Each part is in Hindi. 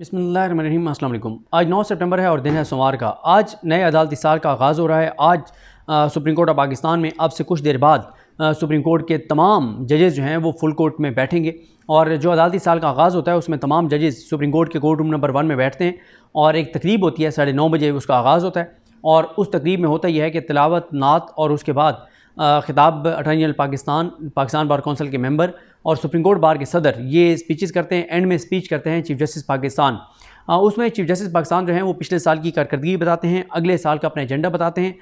बसमीम आज 9 सितंबर है और दिन है सोमवार का आज नए अदालती साल का आगाज़ हो रहा है आज आ, सुप्रीम कोर्ट ऑफ पाकिस्तान में अब से कुछ देर बाद आ, सुप्रीम कोर्ट के तमाम जजेज़ जो हैं वो फुल कोर्ट में बैठेंगे और जो अदालती साल का आगाज़ होता है उसमें तमाम जजेज़ सुप्रीम कोर्ट के कोर्ट रूम नंबर वन में बैठते हैं और एक तकरीब होती है साढ़े नौ बजे उसका आगाज़ होता है और उस तकरीब में होता यह है कि तलावत नात और उसके बाद खिताब attorney general Pakistan Pakistan bar council के मेंबर और सुप्रीम कोर्ट बार के सदर ये स्पीचेस करते हैं एंड में स्पीच करते हैं चीफ जस्टिस पाकिस्तान उसमें चीफ जस्टिस पाकिस्तान जो है वो पिछले साल की कारकर्दगी बताते हैं अगले साल का अपना एजेंडा बताते हैं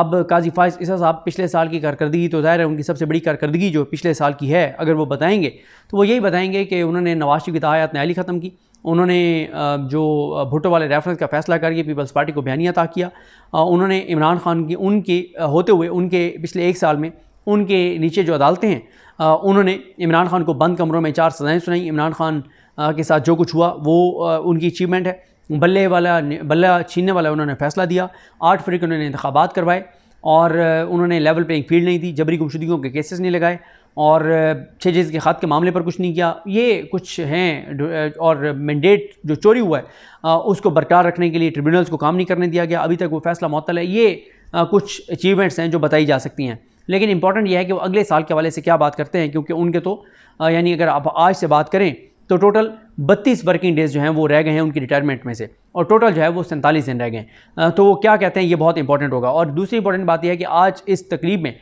अब काजी फायज ईसा साहब पिछले साल की कारकर्दगी तो ज़ाहिर है उनकी सबसे बड़ी कारकर्दगी जो पिछले साल की है अगर वो बताएंगे तो वो यही बताएंगे कि उन्होंने नवाज शरीफ की तहायात नयाली ख़त्म की उन्होंने जो भुट्टो वाले रेफरेंस का फैसला करके पीपल्स पार्टी को बयानिया अता किया उन्होंने इमरान खान की उनके होते हुए उनके पिछले एक साल में उनके नीचे जो अदालतें हैं उन्होंने इमरान खान को बंद कमरों में चार सजाएं सुनाई इमरान खान के साथ जो कुछ हुआ वो उनकी अचीवमेंट है बल्ले वाला बल्ला छीनने वाला उन्होंने फैसला दिया आठ फरवरी को उन्होंने इंतबात करवाए और उन्होंने लेवल प्लेइंग फील्ड नहीं दी जबरी गुमशुदगियों के केसेस नहीं लगाए और जेज़ के खात के मामले पर कुछ नहीं किया ये कुछ हैं और मैंडेट जो चोरी हुआ है उसको बरकरार रखने के लिए ट्रिब्यूनल्स को काम नहीं करने दिया गया अभी तक वो फैसला मौतल है ये कुछ अचीवमेंट्स हैं जो बताई जा सकती हैं लेकिन इंपॉर्टेंट यह है कि वो अगले साल के हवाले से क्या बात करते हैं क्योंकि उनके तो यानी अगर आप आज से बात करें तो टोटल बत्तीस वर्किंग डेज़ जो हैं वो रह गए हैं उनकी रिटायरमेंट में से और टोटल जो है वो सैंतालीस दिन रह गए हैं तो वो क्या कहते हैं ये बहुत इंपॉर्टेंट होगा और दूसरी इंपॉर्टेंट बात यह है कि आज इस तकरीब में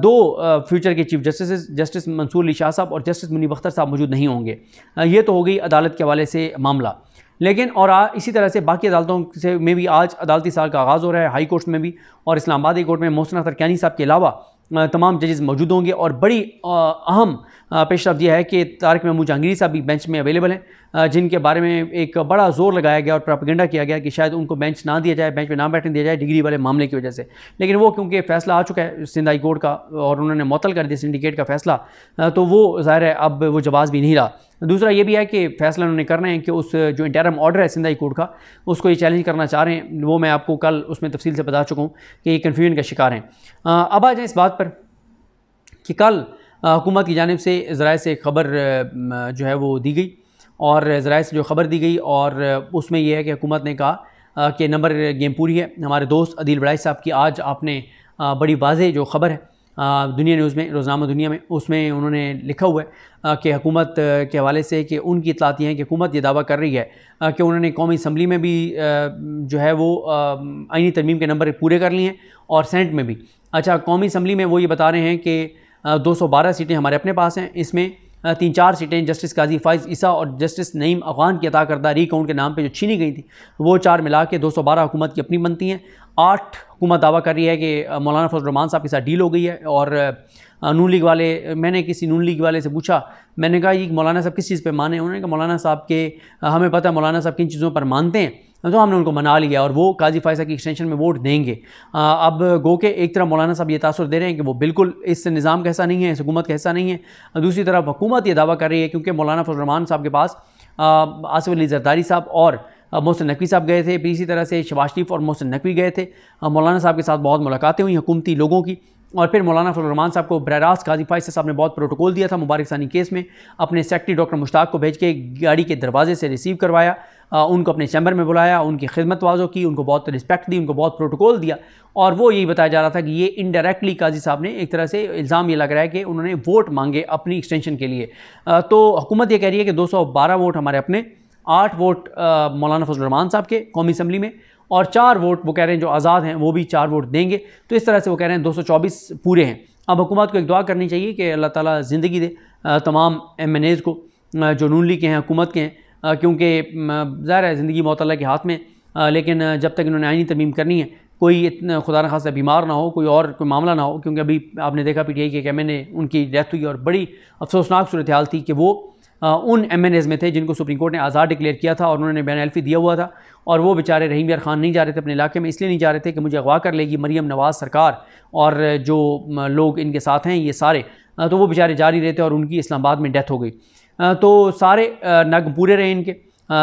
दो फ्यूचर के chief justice justice Mansoor Ali Shah साहब और जस्टिस मुनीब अख्तर साहब मौजूद नहीं होंगे ये तो हो गई अदालत के हवाले से मामला लेकिन और आ, इसी तरह से बाकी अदालतों से में भी आज अदालती साल का आगाज़ हो रहा है हाई कोर्ट में भी और इस्लामाबाद हाई कोर्ट में मोहसिन अख्तर कैनी साहब के अलावा तमाम जजेस मौजूद होंगे और बड़ी अहम पेश रफ्त यह है कि तारक महमूद जहांगीरी साहब भी बेंच में अवेलेबल हैं जिनके बारे में एक बड़ा जोर लगाया गया और प्रापगेंडा किया गया कि शायद उनको बेंच ना दिया जाए बेंच में ना बैठने दिया जाए डिग्री वाले मामले की वजह से लेकिन वो क्योंकि फैसला आ चुका है सिंध हाई कोर्ट का और उन्होंने मअतल कर दिया सिंडिकेट का फैसला तो वो ज़ाहिर है अब वो जवाब भी नहीं रहा दूसरा ये भी है कि फैसला उन्होंने करना है कि उस जो इंटरम ऑर्डर है सिंधाई कोर्ट का उसको ये चैलेंज करना चाह रहे हैं वो मैं आपको कल उसमें तफसील से बता चुका हूँ कि ये कन्फ्यूजन का शिकार हैं अब आ जाए इस बात पर कि कल हुकूमत की जानब से ज़रा से खबर जो है वो दी गई और ज़रा से जो खबर दी गई और उसमें यह है कि हुकूमत ने कहा कि नंबर गेम पूरी है हमारे दोस्त अदील बड़ाई साहब की आज आपने बड़ी वाजे जो खबर है दुनिया न्यूज़ में रोज़नामा दुनिया में उसमें उन्होंने लिखा हुआ है कि हुकूमत के हवाले से कि उनकी इतलाती हैं कि हुकूमत ये दावा कर रही है कि उन्होंने कौमी असम्बली में भी जो है वो आइनी तरमीम के नंबर पूरे कर लिए हैं और सेंट में भी अच्छा कौमी असम्बली में वो ये बता रहे हैं कि दो सौ बारह सीटें हमारे अपने पास हैं इसमें तीन चार सीटें जस्टिस काजी फाइज ईसा और जस्टिस नईम अफगान की अदा करदा रीकाउंट के नाम पर जो छीनी गई थी वो चार मिला के दो सौ बारह हुकूमत की अपनी बनती हैं आठ हुकूमत दावा कर रही है कि मौलाना फजलरहमान साहब के साथ डील हो गई है और नून लीग वाले मैंने किसी नून लीग वाले से पूछा मैंने कहा कि मौलाना साहब किस चीज़ पर माने उन्होंने कहा मौलाना साहब के हमें पता है मौलाना साहब किन चीज़ों पर मानते हैं तो हमने उनको मना लिया और वो काजी फायसा की एक्सटेंशन में वोट देंगे आ, अब गो के एक तरफ मौलाना साहब ये तासर दे रहे हैं कि वो बिल्कुल इस निज़ाम का हिस्सा नहीं है इस हुकूमत का हिस्सा नहीं है दूसरी तरफ हुकूमत ये दावा कर रही है क्योंकि मौलाना फजलरहमान साहब के पास आसफ़ अली जरदारी साहब और मोहसिन नकवी साहब गए थे फिर इसी तरह से शबाज शरीफ और मोहसिन नकवी गए थे मौलाना साहब के साथ बहुत मुलाकातें हुई हुकूमती लोगों की और फिर मौलाना फजलरहमान साहब को बरह काजी फायसा साहब ने बहुत प्रोटोकॉल दिया था मुबारक सानी केस में अपने सेक्रेटरी डॉक्टर मुश्ताक को भेज के गाड़ी के दरवाजे से रिसीव करवाया उनको अपने चैम्बर में बुलाया उनकी खिदमत वाजो की उनको बहुत रिस्पेक्ट दी उनको बहुत प्रोटोकॉल दिया और वो यही बताया जा रहा था कि ये इनडायरेक्टली काजी साहब ने एक तरह से इल्ज़ाम ये लग रहा है कि उन्होंने वोट मांगे अपनी एक्सटेंशन के लिए तो हुकूमत ये कह रही है कि दो सौ बारह वोट हमारे अपने आठ वोट मौलाना फजलरहमान साहब के कौमी असम्बली में और चार वोट वो कह रहे हैं जो आज़ाद हैं वो भी चार वोट देंगे तो इस तरह से वो कह रहे हैं 224 पूरे हैं अब हुकूमत को एक दुआ करनी चाहिए कि अल्लाह ताला ज़िंदगी दे तमाम एम को जो नून लीग के हैं हुकूमत के हैं क्योंकि ज़ाहिर है ज़िंदगी मौतल के हाथ में लेकिन जब तक इन्होंने आइनी तरमीम करनी है कोई इतना खुदा न खासा बीमार ना हो कोई और कोई मामला ना हो क्योंकि अभी आपने देखा पी टी आई के एक एम एन ए उनकी डेथ हुई और बड़ी अफसोसनाक सूरत हाल थी कि वो उन एम एन एज़ में थे जिनको सुप्रीम कोर्ट ने आज़ाद डिक्लेयर किया था और उन्होंने बैन एल्फी दिया हुआ था और वो बेचारे रहीम यार खान नहीं जा रहे थे अपने इलाके में इसलिए नहीं जा रहे थे कि मुझे अगवा कर लेगी मरीम नवाज़ सरकार और जो लोग इनके साथ हैं ये सारे तो वो बेचारे जारी थे और उनकी इस्लामाबाद में डेथ हो गई तो सारे नग पूरे रहें इनके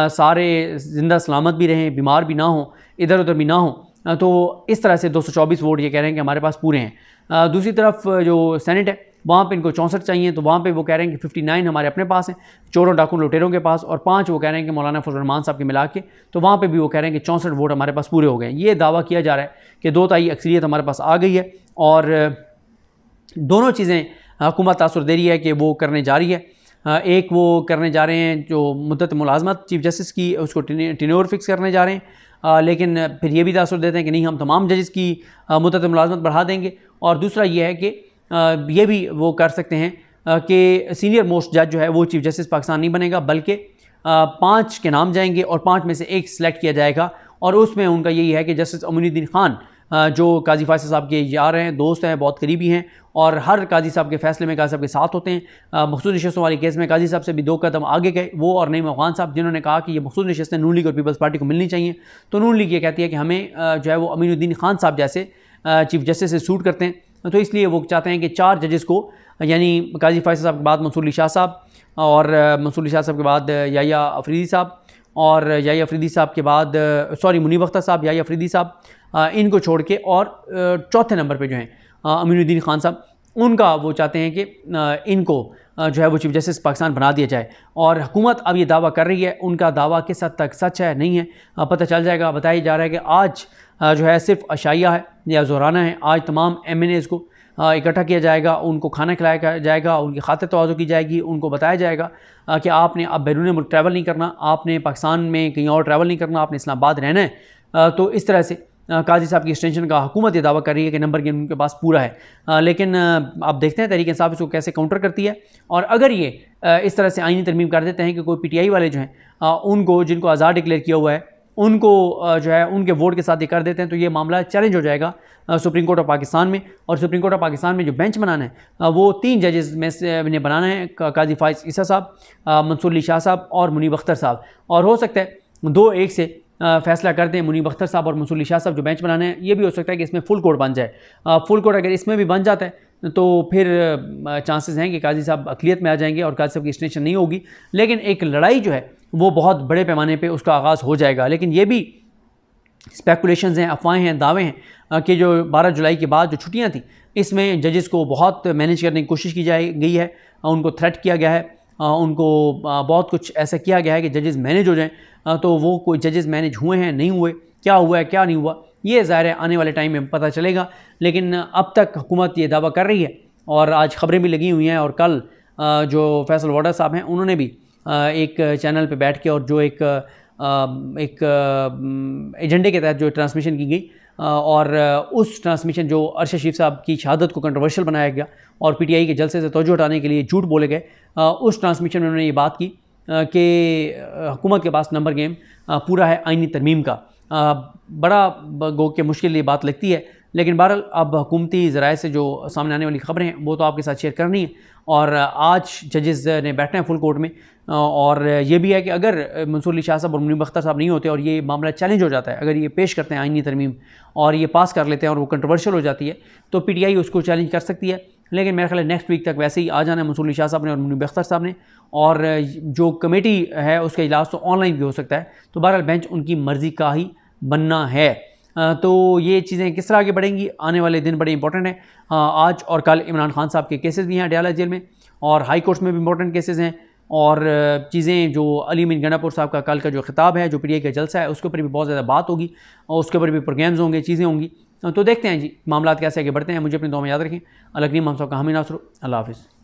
सारे ज़िंदा सलामत भी रहें बीमार भी ना हों इधर उधर भी ना हों तो इस तरह से 224 वोट ये कह रहे हैं कि हमारे पास पूरे हैं दूसरी तरफ जो सेनेट है वहाँ पे इनको चौंसठ चाहिए तो वहाँ पे वो कह रहे हैं कि 59 हमारे अपने पास हैं चोरों डाकू लुटेरों के पास और पाँच वो कह रहे हैं कि मौलाना फजलरमान साहब के मिला के तो वहाँ पे भी वो कह रहे हैं कि चौंसठ वोट हमारे पास पूरे हो गए ये दावा किया जा रहा है कि दो ताई अक्सरीत हमारे पास आ गई है और दोनों चीज़ें हुकूमत तासर दे रही है कि वो करने जा रही है एक वो करने जा रहे हैं जो मदत मुलाजमत चीफ जस्टिस की उसको टिनोर फिक्स करने जा रहे हैं लेकिन फिर ये भी तासर देते हैं कि नहीं हम तमाम जजेस की मदत मुलाजमत बढ़ा देंगे और दूसरा ये है कि ये भी वो कर सकते हैं कि सीनियर मोस्ट जज जो है वो चीफ जस्टिस पाकिस्तान नहीं बनेगा बल्कि पाँच के नाम जाएंगे और पाँच में से एक सिलेक्ट किया जाएगा और उसमें उनका यही है कि जस्टिस अमीनुद्दीन खान जो काजी फायसल साहब के यार हैं दोस्त हैं बहुत करीबी हैं और हर काजी साहब के फैसले में काजी साहब के साथ होते हैं मखसूस नशस्तों वाले केस में काजी साहब से भी दो कदम आगे गए वो और नईम अफगान साहब जिन्होंने कहा कि ये मखसूस नशस्तें नून लीग और पीपल्स पार्टी को मिलनी चाहिए तो नून लीग ये कहती है कि हमें जो है वो अमीनुद्दीन खान साहब जैसे चीफ जस्टिस से सूट करते हैं तो इसलिए वो चाहते हैं कि चार जजेस को यानी काजी फायसल साहब के बाद मंसूर शाह साहब और मंसूरली शाह साहब के बाद याया अफरीदी साहब और याफरीदी अफरीदी साहब के बाद सॉरी मुनीब अख्तर साहब याफरीदी अफरीदी साहब इनको छोड़ के और चौथे नंबर पर जो हैं अमीनुद्दीन खान साहब उनका वो चाहते हैं कि इनको जो है वो चीफ जस्टिस पाकिस्तान बना दिया जाए और हुकूमत अब ये दावा कर रही है उनका दावा किस हद तक सच है नहीं है पता चल जाएगा बताया जा रहा है कि आज जो है सिर्फ अशाइया है या जोराना है आज तमाम एम एन एज़ को इकट्ठा किया जाएगा उनको खाना खिलाया जाएगा उनकी खातिर तोज़ु की जाएगी उनको बताया जाएगा कि आपने अब बैरून मुल्क ट्रैवल नहीं करना आपने पाकिस्तान में कहीं और ट्रैवल नहीं करना आपने इस्लामाबाद रहना है तो इस तरह से काजी साहब की एक्सटेंशन का हुकूमत ये दावा कर रही है कि नंबर गेम उनके पास पूरा है आ, लेकिन आप देखते हैं तरीके साहब इसको कैसे काउंटर करती है और अगर ये इस तरह से आइनी तरमीम कर देते हैं कि कोई पीटीआई वाले जो हैं उनको जिनको आज़ाद डिक्लेयर किया हुआ है उनको जो है उनके वोट के साथ ये कर देते हैं तो ये मामला चैलेंज हो जाएगा सुप्रीम कोर्ट ऑफ पाकिस्तान में और सुप्रीम कोर्ट ऑफ पाकिस्तान में जो बेंच बनाना है वो तीन जजेस में से इन्हें बनाना है काजी फाइज ईसा साहब मंसूर अली शाह साहब और मुनीब अख्तर साहब और हो सकता है दो एक से फैसला कर दें मुनीब अख्तर साहब और मसूली शाह साहब जो बेंच बनाने हैं ये भी हो सकता है कि इसमें फुल कोर्ट बन जाए फुल कोर्ट अगर इसमें भी बन जाता है तो फिर चांसेस हैं कि काजी साहब अकलीत में आ जाएंगे और काजी साहब की स्टेशन नहीं होगी लेकिन एक लड़ाई जो है वो बहुत बड़े पैमाने पर उसका आगाज़ हो जाएगा लेकिन ये भी स्पेकुलेशन हैं अफवाहें हैं दावे हैं कि जो बारह जुलाई के बाद जो छुट्टियाँ थी इसमें जजेस को बहुत मैनेज करने की कोशिश की जा गई है उनको थ्रेट किया गया है उनको बहुत कुछ ऐसा किया गया है कि जजेस मैनेज हो जाएं तो वो कोई जजेस मैनेज हुए हैं नहीं हुए क्या हुआ है क्या नहीं हुआ ये ज़ाहिर है आने वाले टाइम में पता चलेगा लेकिन अब तक हुकूमत ये दावा कर रही है और आज खबरें भी लगी हुई हैं और कल जो फैसल वाडा साहब हैं उन्होंने भी एक चैनल पे बैठ के और जो एक एक एजेंडे के तहत जो ट्रांसमिशन की गई और उस ट्रांसमिशन जो अरशद शरीफ साहब की शहादत को कंट्रोवर्शियल बनाया गया और पीटीआई के जलसे से तोजो हटाने के लिए झूठ बोले गए उस ट्रांसमिशन में उन्होंने ये बात की कि हुकूमत के पास नंबर गेम पूरा है आइनी तरमीम का बड़ा गो के मुश्किल ये बात लगती है लेकिन बहरहाल अब हुकूमती ज़राए से जो सामने आने वाली खबरें हैं वो तो आपके साथ शेयर करनी है और आज जजेस ने बैठना है फुल कोर्ट में और ये भी है कि अगर मंसूर अली शाह साहब और मुनीम अख्तर साहब नहीं होते और ये मामला चैलेंज हो जाता है अगर ये पेश करते हैं आइनी तरमीम और ये पास कर लेते हैं और वो कंट्रोवर्शियल हो जाती है तो पी टी आई उसको चैलेंज कर सकती है लेकिन मेरा ख्याल नेक्स्ट वीक तक वैसे ही आ जाना है मंसूर शाह साहब ने और मुनीब अख्तर साहब ने और जो कमेटी है उसका इजलास तो ऑनलाइन भी हो सकता है तो बहरहाल बेंच उनकी मर्ज़ी का ही बनना है तो ये चीज़ें किस तरह आगे बढ़ेंगी आने वाले दिन बड़े इंपॉर्टेंट हैं आज और कल इमरान खान साहब के केसेस भी हैं अडयाला जेल में और हाई कोर्ट में भी इंपॉर्टेंट केसेस हैं और चीज़ें जो अली मिन गंडापुर साहब का कल का जो खिताब है जो पी का जलसा है उसके ऊपर भी बहुत ज़्यादा बात होगी और उसके ऊपर भी प्रोग्राम्स होंगे चीज़ें होंगी तो देखते हैं जी मामला कैसे आगे बढ़ते हैं मुझे अपने दो में याद रखें अलग नहीं हम सबका हमी नासुर अल्लाह हाफिज़